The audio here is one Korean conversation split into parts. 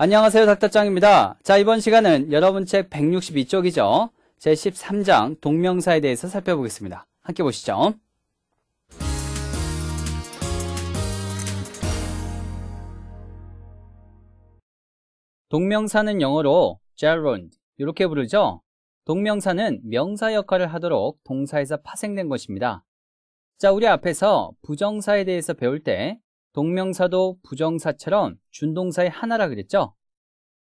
안녕하세요. 닥터짱입니다. 자, 이번 시간은 여러분 책 162쪽이죠. 제13장 동명사에 대해서 살펴보겠습니다. 함께 보시죠. 동명사는 영어로 gerund 이렇게 부르죠. 동명사는 명사 역할을 하도록 동사에서 파생된 것입니다. 자, 우리 앞에서 부정사에 대해서 배울 때 동명사도 부정사처럼 준동사의 하나라 그랬죠?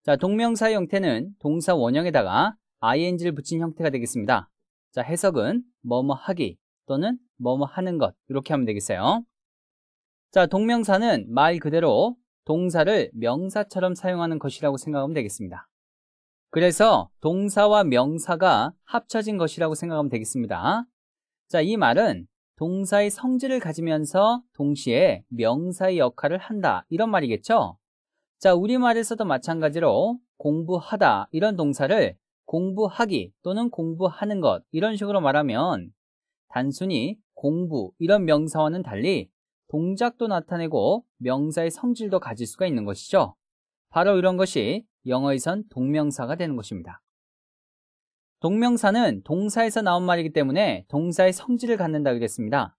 자, 동명사의 형태는 동사 원형에다가 ing를 붙인 형태가 되겠습니다. 자, 해석은 뭐뭐 하기 또는 뭐뭐 하는 것 이렇게 하면 되겠어요. 자, 동명사는 말 그대로 동사를 명사처럼 사용하는 것이라고 생각하면 되겠습니다. 그래서 동사와 명사가 합쳐진 것이라고 생각하면 되겠습니다. 자, 이 말은 동사의 성질을 가지면서 동시에 명사의 역할을 한다 이런 말이겠죠? 자 우리말에서도 마찬가지로 공부하다 이런 동사를 공부하기 또는 공부하는 것 이런 식으로 말하면 단순히 공부 이런 명사와는 달리 동작도 나타내고 명사의 성질도 가질 수가 있는 것이죠. 바로 이런 것이 영어에선 동명사가 되는 것입니다. 동명사는 동사에서 나온 말이기 때문에 동사의 성질을 갖는다 그랬습니다.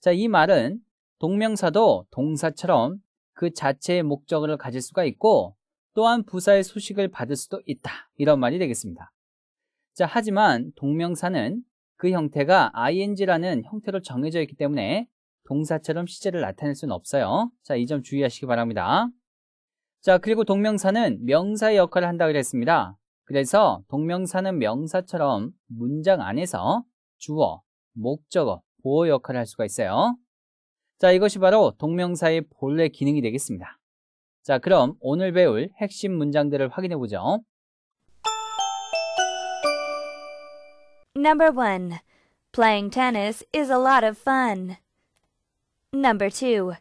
자, 이 말은 동명사도 동사처럼 그 자체의 목적을 가질 수가 있고 또한 부사의 수식을 받을 수도 있다. 이런 말이 되겠습니다. 자, 하지만 동명사는 그 형태가 ing라는 형태로 정해져 있기 때문에 동사처럼 시제를 나타낼 수는 없어요. 자, 이 점 주의하시기 바랍니다. 자, 그리고 동명사는 명사의 역할을 한다 고 그랬습니다. 그래서 동명사는 명사처럼 문장 안에서 주어, 목적어, 보호 역할을 할 수가 있어요. 자, 이것이 바로 동명사의 본래 기능이 되겠습니다. 자, 그럼 오늘 배울 핵심 문장들을 확인해 보죠. Number 1. Playing tennis is a lot of fun. Number 2.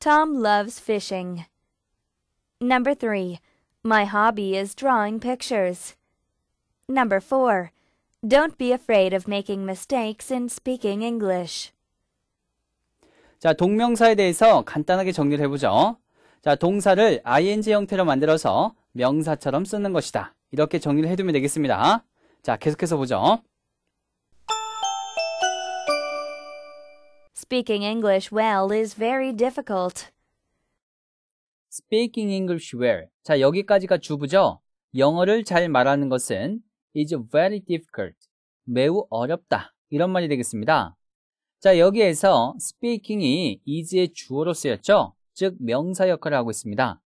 Tom loves fishing. Number 3. My hobby is drawing pictures. Number 4. Don't be afraid of making mistakes in speaking English. 자, 동명사에 대해서 간단하게 정리를 해보죠. 자, 동사를 ing 형태로 만들어서 명사처럼 쓰는 것이다. 이렇게 정리를 해두면 되겠습니다. 자, 계속해서 보죠. Speaking English well is very difficult. speaking English well. 자, 여기까지가 주부죠. 영어를 잘 말하는 것은 is very difficult. 매우 어렵다. 이런 말이 되겠습니다. 자, 여기에서 speaking이 is의 주어로 쓰였죠. 즉, 명사 역할을 하고 있습니다.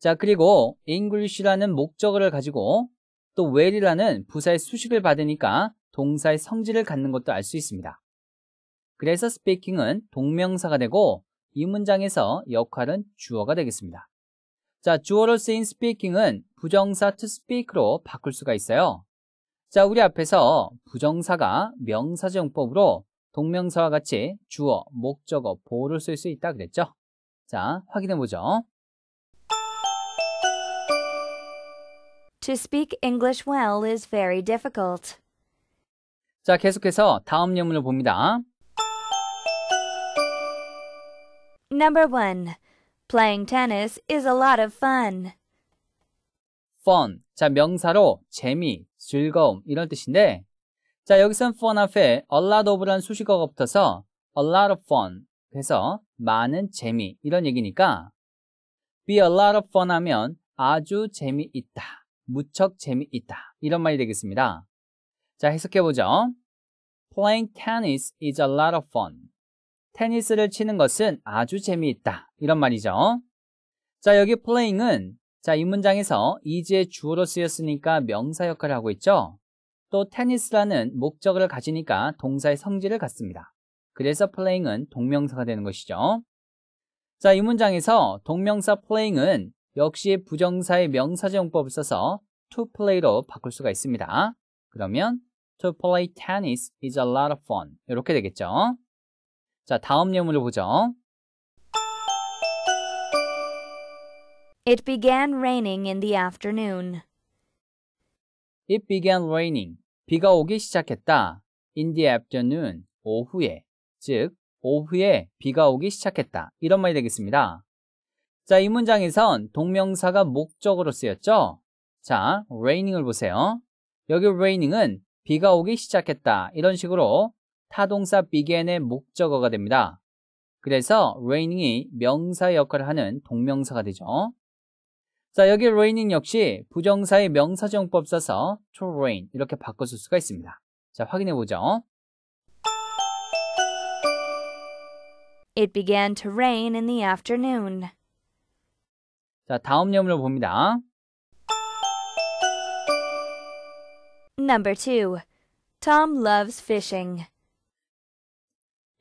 자, 그리고 English라는 목적어를 가지고 또 well이라는 부사의 수식을 받으니까 동사의 성질을 갖는 것도 알 수 있습니다. 그래서 speaking은 동명사가 되고 이 문장에서 역할은 주어가 되겠습니다. 자, 주어로 쓰인 speaking은 부정사 to speak로 바꿀 수가 있어요. 자, 우리 앞에서 부정사가 명사정법으로 동명사와 같이 주어, 목적어, 보호를 쓸 수 있다 그랬죠? 자, 확인해 보죠. To speak English well is very difficult. 자, 계속해서 다음 예문을 봅니다. Number one. Playing tennis is a lot of fun. fun. 자, 명사로 재미, 즐거움 이런 뜻인데 자, 여기선 fun 앞에 a lot of라는 수식어가 붙어서 a lot of fun 해서 많은 재미 이런 얘기니까 be a lot of fun 하면 아주 재미있다, 무척 재미있다 이런 말이 되겠습니다. 자, 해석해보죠. Playing tennis is a lot of fun. 테니스를 치는 것은 아주 재미있다. 이런 말이죠. 자, 여기 playing은 자, 이 문장에서 이지의 주어로 쓰였으니까 명사 역할을 하고 있죠. 또 테니스라는 목적을 가지니까 동사의 성질을 갖습니다. 그래서 playing은 동명사가 되는 것이죠. 자, 이 문장에서 동명사 playing은 역시 부정사의 명사제용법을 써서 to play로 바꿀 수가 있습니다. 그러면 to play tennis is a lot of fun 이렇게 되겠죠. 자, 다음 예문을 보죠. It began raining in the afternoon. It began raining. 비가 오기 시작했다. In the afternoon. 오후에. 즉, 오후에 비가 오기 시작했다. 이런 말이 되겠습니다. 자, 이 문장에선 동명사가 목적으로 쓰였죠? 자, raining을 보세요. 여기 raining은 비가 오기 시작했다. 이런 식으로 타동사 began의 목적어가 됩니다. 그래서 raining이 명사 역할을 하는 동명사가 되죠. 자, 여기 raining 역시 부정사의 명사정법 써서 to rain 이렇게 바꿔 쓸 수가 있습니다. 자, 확인해 보죠. It began to rain in the afternoon. 자, 다음 예문을 봅니다. Number 2. Tom loves fishing.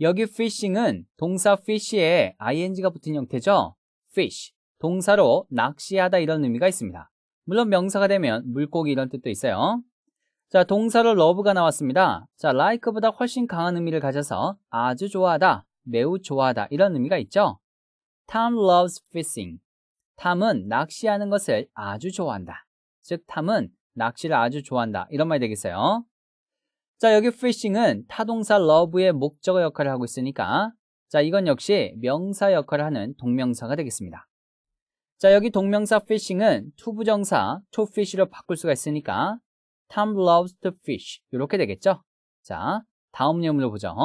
여기 fishing은 동사 fish에 ing가 붙은 형태죠. fish, 동사로 낚시하다 이런 의미가 있습니다. 물론 명사가 되면 물고기 이런 뜻도 있어요. 자, 동사로 love가 나왔습니다. 자, like보다 훨씬 강한 의미를 가져서 아주 좋아하다, 매우 좋아하다 이런 의미가 있죠. Tom loves fishing. 탐은 낚시하는 것을 아주 좋아한다. 즉, 탐은 낚시를 아주 좋아한다. 이런 말이 되겠어요. 자, 여기 fishing은 타동사 love의 목적어 역할을 하고 있으니까 자, 이건 역시 명사 역할을 하는 동명사가 되겠습니다. 자, 여기 동명사 fishing은 to 부정사 to fish로 바꿀 수가 있으니까 Tom loves to fish 이렇게 되겠죠? 자, 다음 예문을 보죠.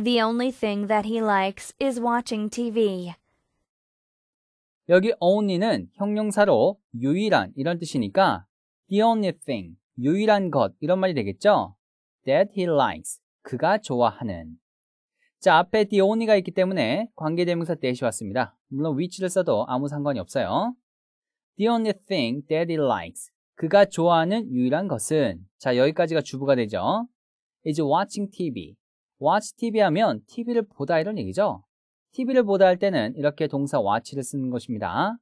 The only thing that he likes is watching TV. 여기 only는 형용사로 유일한 이런 뜻이니까 The only thing, 유일한 것 이런 말이 되겠죠? That he likes, 그가 좋아하는. 자, 앞에 the only가 있기 때문에 관계대명사 that이 왔습니다. 물론 which를 써도 아무 상관이 없어요. The only thing that he likes, 그가 좋아하는 유일한 것은 자, 여기까지가 주부가 되죠. is watching TV. watch TV 하면 TV를 보다 이런 얘기죠. TV를 보다 할 때는 이렇게 동사 watch를 쓰는 것입니다.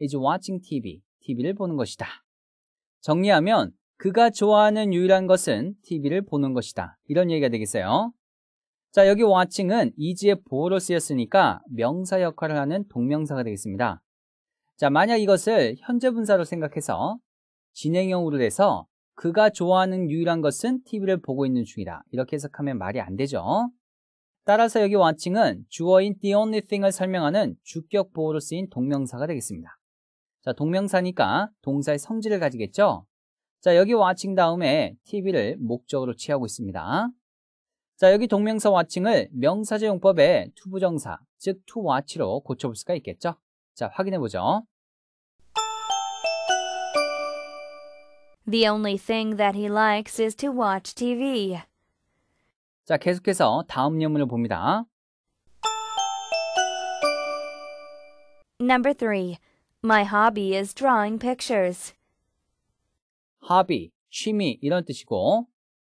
is watching TV. TV를 보는 것이다. 정리하면 그가 좋아하는 유일한 것은 TV를 보는 것이다. 이런 얘기가 되겠어요. 자, 여기 watching은 이지의 보호로 쓰였으니까 명사 역할을 하는 동명사가 되겠습니다. 자, 만약 이것을 현재 분사로 생각해서 진행형으로 돼서 그가 좋아하는 유일한 것은 TV를 보고 있는 중이다. 이렇게 해석하면 말이 안 되죠. 따라서 여기 watching은 주어인 the only thing을 설명하는 주격 보호로 쓰인 동명사가 되겠습니다. 자, 동명사니까 동사의 성질을 가지겠죠? 자, 여기 와칭 다음에 TV를 목적으로 취하고 있습니다. 자, 여기 동명사 와칭을 명사제 용법의 투부정사, 즉 투와치로 고쳐볼 수가 있겠죠? 자, 확인해보죠. The only thing that he likes is to watch TV. 자, 계속해서 다음 예문을 봅니다. Number 3. My hobby is drawing pictures. hobby, 취미 이런 뜻이고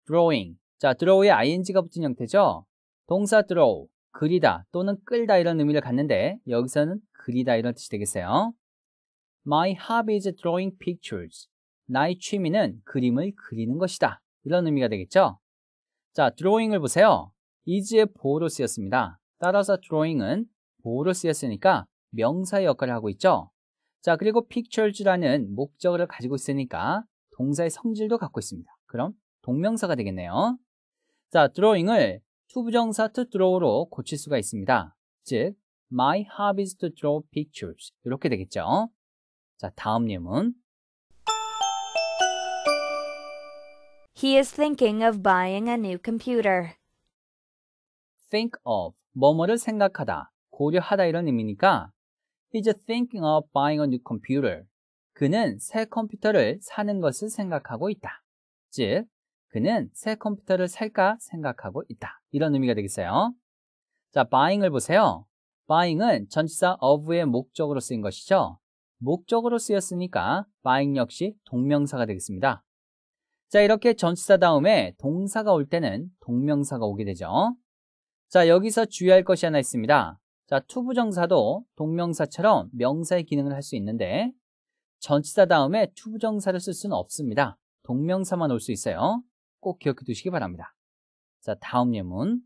drawing, 자 draw의 ing가 붙은 형태죠. 동사 draw, 그리다 또는 끌다 이런 의미를 갖는데 여기서는 그리다 이런 뜻이 되겠어요. My hobby is drawing pictures. 나의 취미는 그림을 그리는 것이다. 이런 의미가 되겠죠. 자, drawing을 보세요. is의 보로 쓰였습니다. 따라서 drawing은 보로 쓰였으니까 명사의 역할을 하고 있죠. 자, 그리고 pictures라는 목적어를 가지고 있으니까 동사의 성질도 갖고 있습니다. 그럼 동명사가 되겠네요. 자, drawing을 투부정사 to draw로 고칠 수가 있습니다. 즉, my hobby is to draw pictures. 이렇게 되겠죠. 자, 다음 예문. He is thinking of buying a new computer. think of, 뭐뭐를 생각하다, 고려하다 이런 의미니까 He's thinking of buying a new computer. 그는 새 컴퓨터를 사는 것을 생각하고 있다. 즉, 그는 새 컴퓨터를 살까 생각하고 있다. 이런 의미가 되겠어요. 자, buying을 보세요. buying은 전치사 of의 목적으로 쓰인 것이죠. 목적으로 쓰였으니까 buying 역시 동명사가 되겠습니다. 자, 이렇게 전치사 다음에 동사가 올 때는 동명사가 오게 되죠. 자, 여기서 주의할 것이 하나 있습니다. 자, 투부정사도 동명사처럼 명사의 기능을 할 수 있는데 전치사 다음에 투부정사를 쓸 수는 없습니다. 동명사만 올 수 있어요. 꼭 기억해 두시기 바랍니다. 자, 다음 예문.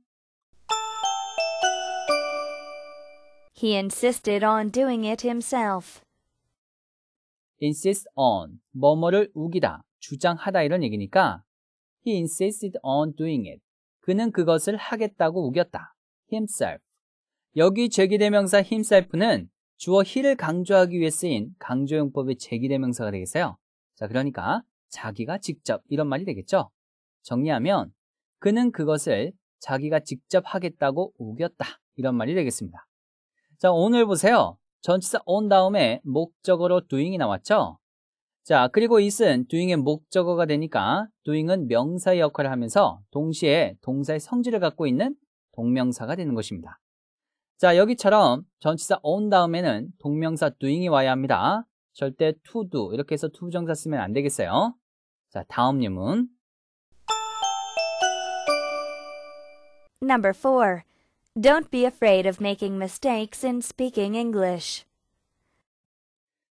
He insisted on doing it himself. insist on, 뭐뭐를 우기다, 주장하다 이런 얘기니까 he insisted on doing it. 그는 그것을 하겠다고 우겼다. himself. 여기 제기대명사 himself는 주어 he를 강조하기 위해 쓰인 강조용법의 제기대명사가 되겠어요. 자, 그러니까 자기가 직접 이런 말이 되겠죠. 정리하면 그는 그것을 자기가 직접 하겠다고 우겼다 이런 말이 되겠습니다. 자, 오늘 보세요. 전치사 on 다음에 목적어로 doing이 나왔죠. 자, 그리고 이은 doing의 목적어가 되니까 doing은 명사의 역할을 하면서 동시에 동사의 성질을 갖고 있는 동명사가 되는 것입니다. 자, 여기처럼 전치사 on 다음에는 동명사 doing이 와야 합니다. 절대 to do 이렇게 해서 to 부정사 쓰면 안 되겠어요. 자, 다음 예문. Number 4. Don't be afraid of making mistakes in speaking English.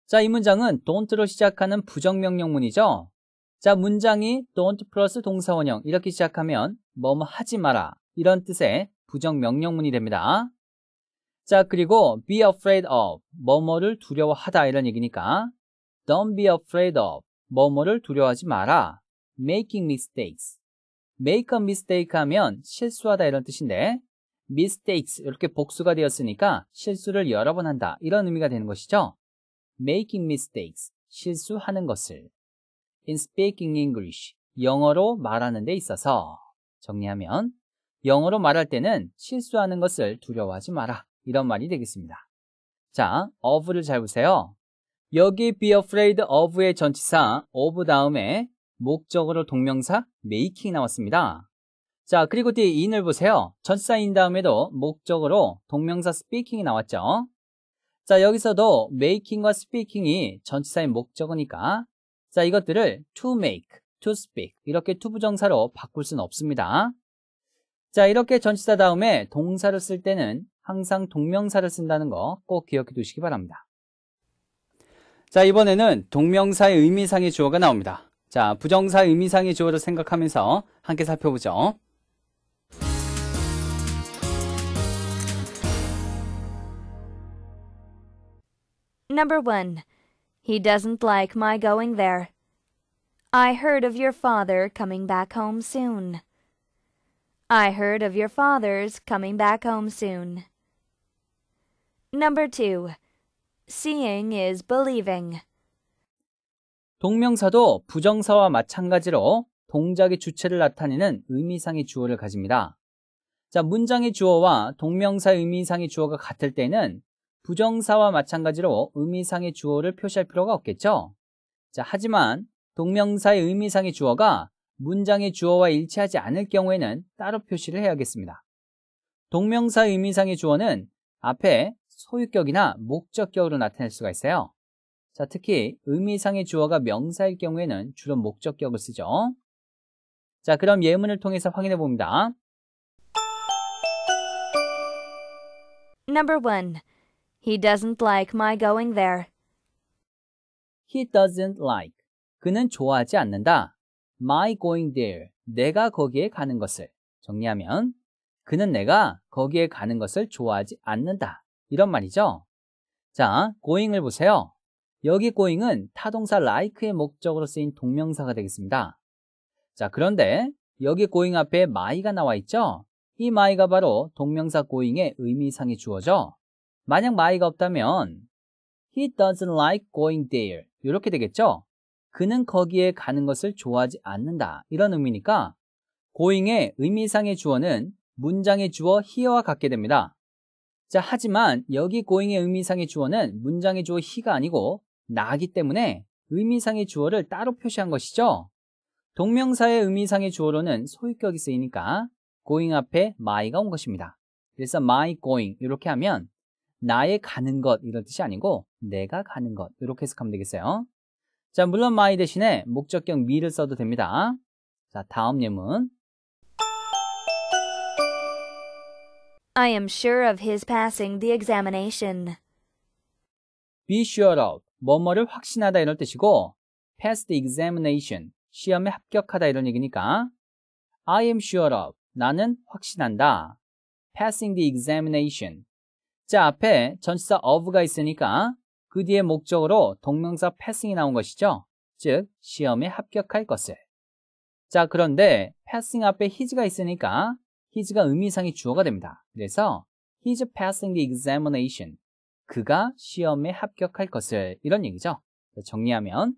자, 이 문장은 don't로 시작하는 부정명령문이죠. 자, 문장이 don't 플러스 동사원형 이렇게 시작하면 뭐 뭐 하지 마라 이런 뜻의 부정명령문이 됩니다. 자, 그리고 be afraid of, 뭐뭐를 두려워하다 이런 얘기니까 don't be afraid of, 뭐뭐를 두려워하지 마라. making mistakes. make a mistake 하면 실수하다 이런 뜻인데 mistakes 이렇게 복수가 되었으니까 실수를 여러 번 한다 이런 의미가 되는 것이죠. making mistakes, 실수하는 것을 in speaking English, 영어로 말하는 데 있어서 정리하면 영어로 말할 때는 실수하는 것을 두려워하지 마라. 이런 말이 되겠습니다. 자, of를 잘 보세요. 여기 be afraid of의 전치사 of 다음에 목적으로 동명사 making 나왔습니다. 자, 그리고 뒤에 in을 보세요. 전치사인 다음에도 목적으로 동명사 speaking이 나왔죠. 자, 여기서도 making과 speaking이 전치사의 목적어니까 자, 이것들을 to make, to speak 이렇게 투부정사로 바꿀 수는 없습니다. 자, 이렇게 전치사 다음에 동사를 쓸 때는 항상 동명사를 쓴다는 거 꼭 기억해 두시기 바랍니다. 자, 이번에는 동명사의 의미상의 주어가 나옵니다. 자, 부정사 의미상의 주어를 생각하면서 함께 살펴보죠. Number 1. He doesn't like my going there. I heard of your father coming back home soon. I heard of your father's coming back home soon. Number 2. Seeing is believing. 동명사도 부정사와 마찬가지로 동작의 주체를 나타내는 의미상의 주어를 가집니다. 자, 문장의 주어와 동명사 의미상의 의 주어가 같을 때는 부정사와 마찬가지로 의미상의 주어를 표시할 필요가 없겠죠? 자, 하지만 동명사의 의미상의 주어가 문장의 주어와 일치하지 않을 경우에는 따로 표시를 해야겠습니다. 동명사 의 의미상의 주어는 앞에 소유격이나 목적격으로 나타낼 수가 있어요. 자, 특히 의미상의 주어가 명사일 경우에는 주로 목적격을 쓰죠. 자, 그럼 예문을 통해서 확인해 봅니다. Number 1. He doesn't like my going there. He doesn't like. 그는 좋아하지 않는다. My going there. 내가 거기에 가는 것을. 정리하면 그는 내가 거기에 가는 것을 좋아하지 않는다. 이런 말이죠. 자, going을 보세요. 여기 going은 타동사 like의 목적으로 쓰인 동명사가 되겠습니다. 자, 그런데 여기 going 앞에 my가 나와 있죠? 이 my가 바로 동명사 going의 의미상의 주어죠. 만약 my가 없다면 he doesn't like going there 이렇게 되겠죠? 그는 거기에 가는 것을 좋아하지 않는다 이런 의미니까 going의 의미상의 주어는 문장의 주어 here와 같게 됩니다. 자, 하지만 여기 고잉의 의미상의 주어는 문장의 주어 히가 아니고 나기 때문에 의미상의 주어를 따로 표시한 것이죠. 동명사의 의미상의 주어로는 소유격이 쓰이니까 going 앞에 my가 온 것입니다. 그래서 my going 이렇게 하면 나의 가는 것 이런 뜻이 아니고 내가 가는 것 이렇게 해석하면 되겠어요. 자 물론 my 대신에 목적격 me를 써도 됩니다. 자 다음 예문 I am sure of his passing the examination. be sure of 뭐뭐를 확신하다 이럴 뜻이고 pass the examination 시험에 합격하다 이런 얘기니까 I am sure of 나는 확신한다 passing the examination 자 앞에 전치사 of가 있으니까 그 뒤에 목적으로 동명사 passing이 나온 것이죠 즉 시험에 합격할 것을 자 그런데 passing 앞에 his가 있으니까 his가 의미상의 주어가 됩니다 그래서 he's passing the examination. 그가 시험에 합격할 것을 이런 얘기죠. 정리하면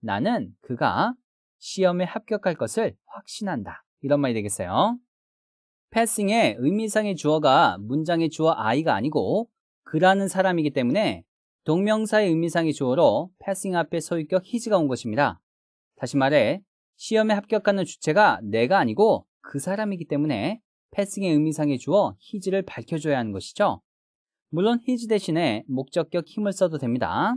나는 그가 시험에 합격할 것을 확신한다. 이런 말이 되겠어요. passing의 의미상의 주어가 문장의 주어 I가 아니고 그라는 사람이기 때문에 동명사의 의미상의 주어로 passing 앞에 소유격 his가 온 것입니다. 다시 말해 시험에 합격하는 주체가 내가 아니고 그 사람이기 때문에 패싱의 의미상에 주어 히즈를 밝혀줘야 하는 것이죠. 물론 히즈 대신에 목적격 힘을 써도 됩니다.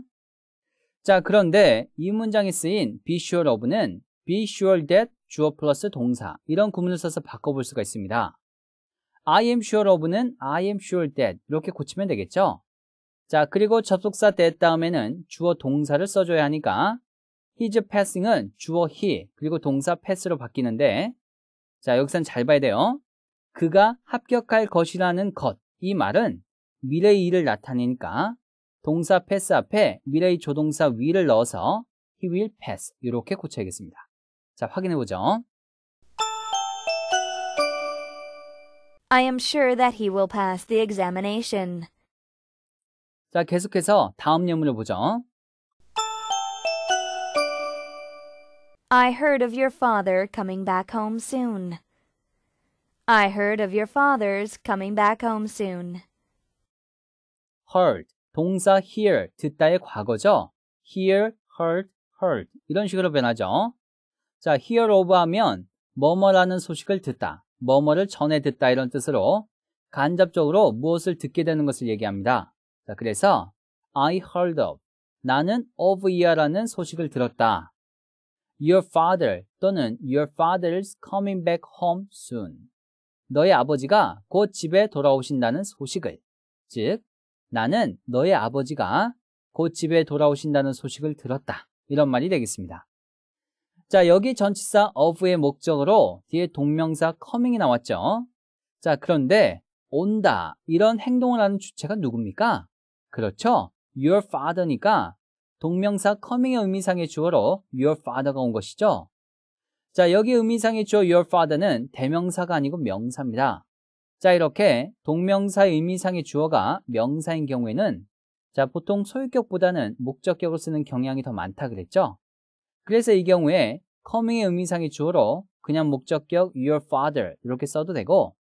자, 그런데 이 문장에 쓰인 be sure of는 be sure that 주어 플러스 동사 이런 구문을 써서 바꿔볼 수가 있습니다. I am sure of는 I am sure that 이렇게 고치면 되겠죠. 자, 그리고 접속사 that 다음에는 주어 동사를 써줘야 하니까 his passing은 주어 he 그리고 동사 pass로 바뀌는데 자, 여기선 잘 봐야 돼요. 그가 합격할 것이라는 것, 이 말은 미래의 일을 나타내니까 동사 패스 앞에 미래의 조동사 위를 넣어서 he will pass 이렇게 고쳐야겠습니다. 자, 확인해 보죠. I am sure that he will pass the examination. 자, 계속해서 다음 예문을 보죠. I heard of your father coming back home soon. I heard of your father's coming back home soon. heard 동사 hear 듣다의 과거죠. hear, heard, heard 이런 식으로 변하죠. 자, hear of 하면 뭐뭐라는 소식을 듣다, 뭐뭐를 전해 듣다 이런 뜻으로 간접적으로 무엇을 듣게 되는 것을 얘기합니다. 자, 그래서 I heard of 나는 of year라는 소식을 들었다. Your father 또는 your father's coming back home soon. 너의 아버지가 곧 집에 돌아오신다는 소식을, 즉, 나는 너의 아버지가 곧 집에 돌아오신다는 소식을 들었다. 이런 말이 되겠습니다. 자, 여기 전치사 of의 목적으로 뒤에 동명사 coming이 나왔죠. 자, 그런데 온다 이런 행동을 하는 주체가 누굽니까? 그렇죠. your father니까 동명사 coming의 의미상의 주어로 your father가 온 것이죠. 자, 여기 의미상의 주어 your father는 대명사가 아니고 명사입니다. 자, 이렇게 동명사의 의미상의 주어가 명사인 경우에는 자, 보통 소유격보다는 목적격을 쓰는 경향이 더 많다 그랬죠? 그래서 이 경우에 coming의 의미상의 주어로 그냥 목적격 your father 이렇게 써도 되고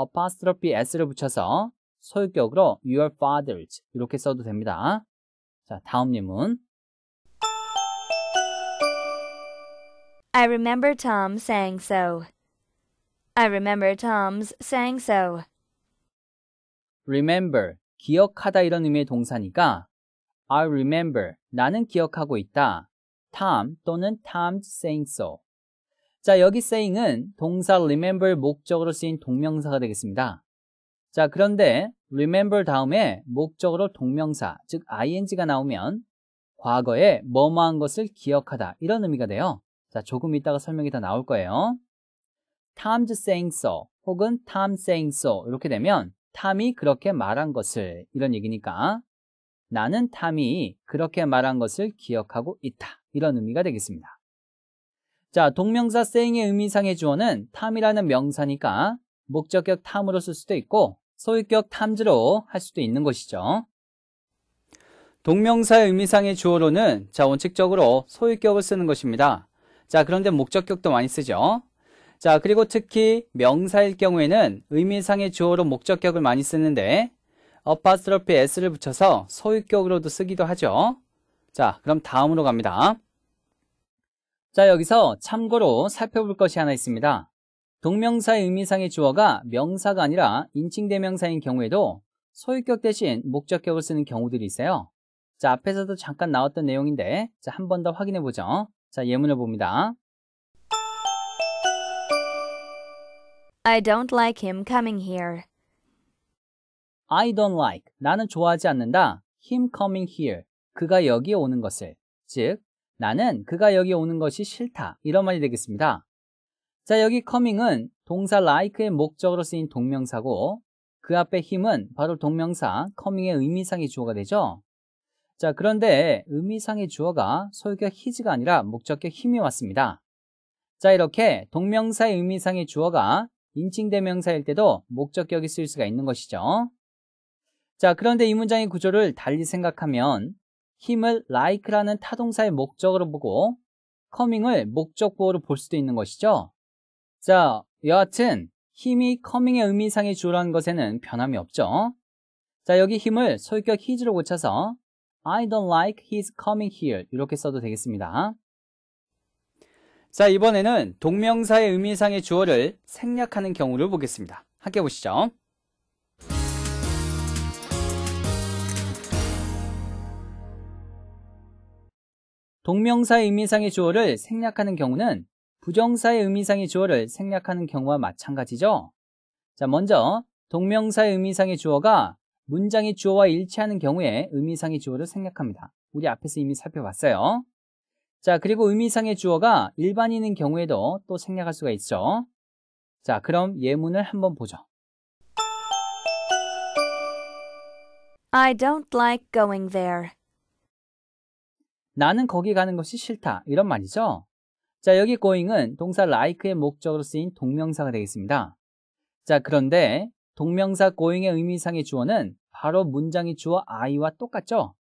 apostrophe s를 붙여서 소유격으로 your fathers 이렇게 써도 됩니다. 자, 다음 예문. I remember Tom saying so. I remember Tom's saying so. remember 기억하다 이런 의미의 동사니까 I remember 나는 기억하고 있다. Tom 또는 Tom's saying so. 자, 여기 saying은 동사 remember 목적으로 쓰인 동명사가 되겠습니다. 자, 그런데 remember 다음에 목적으로 동명사, 즉 ing가 나오면 과거에 뭐뭐한 것을 기억하다 이런 의미가 돼요. 자, 조금 이따가 설명이 더 나올 거예요. Tom's saying so 혹은 Tom saying so 이렇게 되면 탐이 그렇게 말한 것을 이런 얘기니까 나는 탐이 그렇게 말한 것을 기억하고 있다 이런 의미가 되겠습니다. 자 동명사 saying의 의미상의 주어는 탐이라는 명사니까 목적격 탐으로 쓸 수도 있고 소유격 탐즈로 할 수도 있는 것이죠. 동명사의 의미상의 주어로는 자 원칙적으로 소유격을 쓰는 것입니다. 자, 그런데 목적격도 많이 쓰죠. 자, 그리고 특히 명사일 경우에는 의미상의 주어로 목적격을 많이 쓰는데 어파스트로피 s를 붙여서 소유격으로도 쓰기도 하죠. 자, 그럼 다음으로 갑니다. 자, 여기서 참고로 살펴볼 것이 하나 있습니다. 동명사의 의미상의 주어가 명사가 아니라 인칭대명사인 경우에도 소유격 대신 목적격을 쓰는 경우들이 있어요. 자, 앞에서도 잠깐 나왔던 내용인데 한 번 더 확인해 보죠. 자, 예문을 봅니다. I don't like him coming here. I don't like. 나는 좋아하지 않는다. him coming here. 그가 여기에 오는 것을. 즉, 나는 그가 여기 에 오는 것이 싫다. 이런 말이 되겠습니다. 자, 여기 coming은 동사 like의 목적으로 쓰인 동명사고, 그 앞에 힘은 바로 동명사 coming의 의미상의 주어가 되죠. 자, 그런데 의미상의 주어가 소유격 히즈가 아니라 목적격 힘이 왔습니다. 자, 이렇게 동명사의 의미상의 주어가 인칭대명사일 때도 목적격이 쓰일 수가 있는 것이죠. 자, 그런데 이 문장의 구조를 달리 생각하면 힘을 like라는 타동사의 목적으로 보고 coming을 목적 보호로 볼 수도 있는 것이죠. 자, 여하튼 힘이 coming의 의미상의 주어라는 것에는 변함이 없죠. 자, 여기 힘을 소유격 히즈로 고쳐서 I don't like his coming here. 이렇게 써도 되겠습니다. 자, 이번에는 동명사의 의미상의 주어를 생략하는 경우를 보겠습니다. 함께 보시죠. 동명사의 의미상의 주어를 생략하는 경우는 부정사의 의미상의 주어를 생략하는 경우와 마찬가지죠. 자, 먼저 동명사의 의미상의 주어가 문장이 주어와 일치하는 경우에 의미상의 주어를 생략합니다. 우리 앞에서 이미 살펴봤어요. 자, 그리고 의미상의 주어가 일반인인 경우에도 또 생략할 수가 있죠. 자, 그럼 예문을 한번 보죠. I don't like going there. 나는 거기 가는 것이 싫다. 이런 말이죠. 자, 여기 going은 동사 like의 목적으로 쓰인 동명사가 되겠습니다. 자, 그런데 동명사 going의 의미상의 주어는 바로 문장의 주어 I와 똑같죠?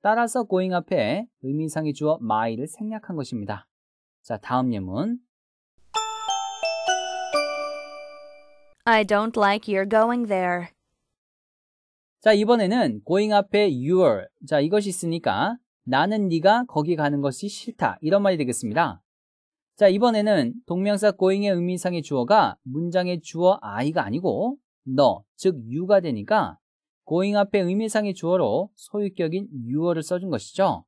따라서 going 앞에 의미상의 주어 my를 생략한 것입니다. 자, 다음 예문. I don't like your going there. 자, 이번에는 going 앞에 your. 자, 이것이 있으니까 나는 네가 거기 가는 것이 싫다. 이런 말이 되겠습니다. 자, 이번에는 동명사 going의 의미상의 주어가 문장의 주어 I가 아니고 너, 즉 you가 되니까 going 앞에 의미상의 주어로 소유격인 you를 써준 것이죠.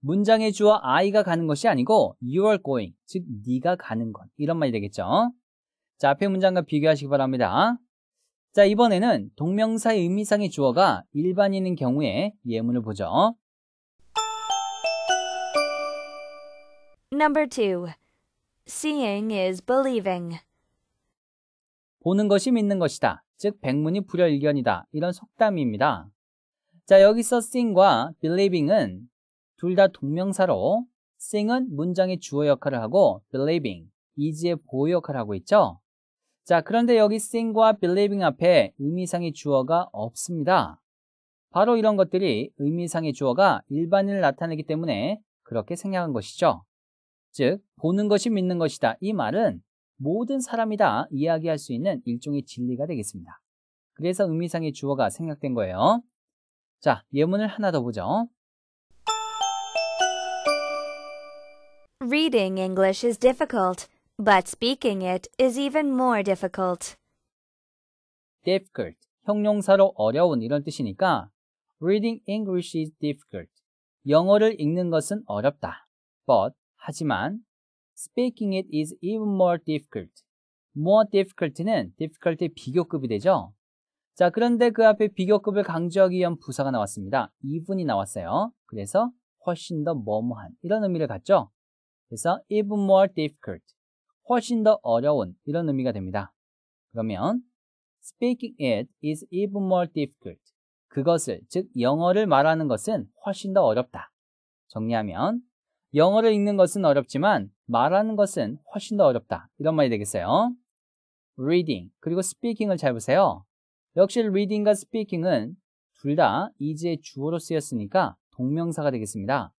문장의 주어 I가 가는 것이 아니고 you're going, 즉 네가 가는 것 이런 말이 되겠죠. 자, 앞에 문장과 비교하시기 바랍니다. 자, 이번에는 동명사의 의미상의 주어가 일반인인 경우에 예문을 보죠. Number 2. Seeing is believing. 보는 것이 믿는 것이다. 즉 백문이 불여일견이다. 이런 속담입니다. 자 여기서 s i n g 과 believing은 둘 다 동명사로 s i n g 은 문장의 주어 역할을 하고 believing, 이지의 보호 역할을 하고 있죠. 자 그런데 여기 s i n g 과 believing 앞에 의미상의 주어가 없습니다. 바로 이런 것들이 의미상의 주어가 일반인을 나타내기 때문에 그렇게 생략한 것이죠. 즉 보는 것이 믿는 것이다 이 말은 모든 사람이다 이야기할 수 있는 일종의 진리가 되겠습니다. 그래서 의미상의 주어가 생략된 거예요. 자, 예문을 하나 더 보죠. Reading English is difficult, but speaking it is even more difficult. difficult 형용사로 어려운 이런 뜻이니까 reading English is difficult 영어를 읽는 것은 어렵다. but 하지만 speaking it is even more difficult. more difficult는 difficult의 비교급이 되죠. 자, 그런데 그 앞에 비교급을 강조하기 위한 부사가 나왔습니다. even이 나왔어요. 그래서 훨씬 더 뭐뭐한 이런 의미를 갖죠. 그래서 even more difficult, 훨씬 더 어려운 이런 의미가 됩니다. 그러면 speaking it is even more difficult. 그것을, 즉 영어를 말하는 것은 훨씬 더 어렵다. 정리하면 영어를 읽는 것은 어렵지만 말하는 것은 훨씬 더 어렵다. 이런 말이 되겠어요. reading 그리고 speaking을 잘 보세요. 역시 reading과 speaking은 둘 다 이지의 주어로 쓰였으니까 동명사가 되겠습니다.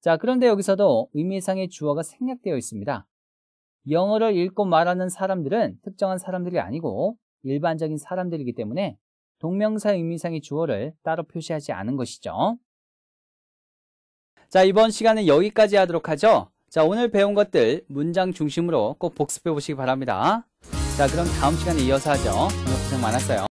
자, 그런데 여기서도 의미상의 주어가 생략되어 있습니다. 영어를 읽고 말하는 사람들은 특정한 사람들이 아니고 일반적인 사람들이기 때문에 동명사 의미상의 주어를 따로 표시하지 않은 것이죠. 자, 이번 시간은 여기까지 하도록 하죠. 자, 오늘 배운 것들 문장 중심으로 꼭 복습해 보시기 바랍니다. 자, 그럼 다음 시간에 이어서 하죠. 오늘 고생 많았어요.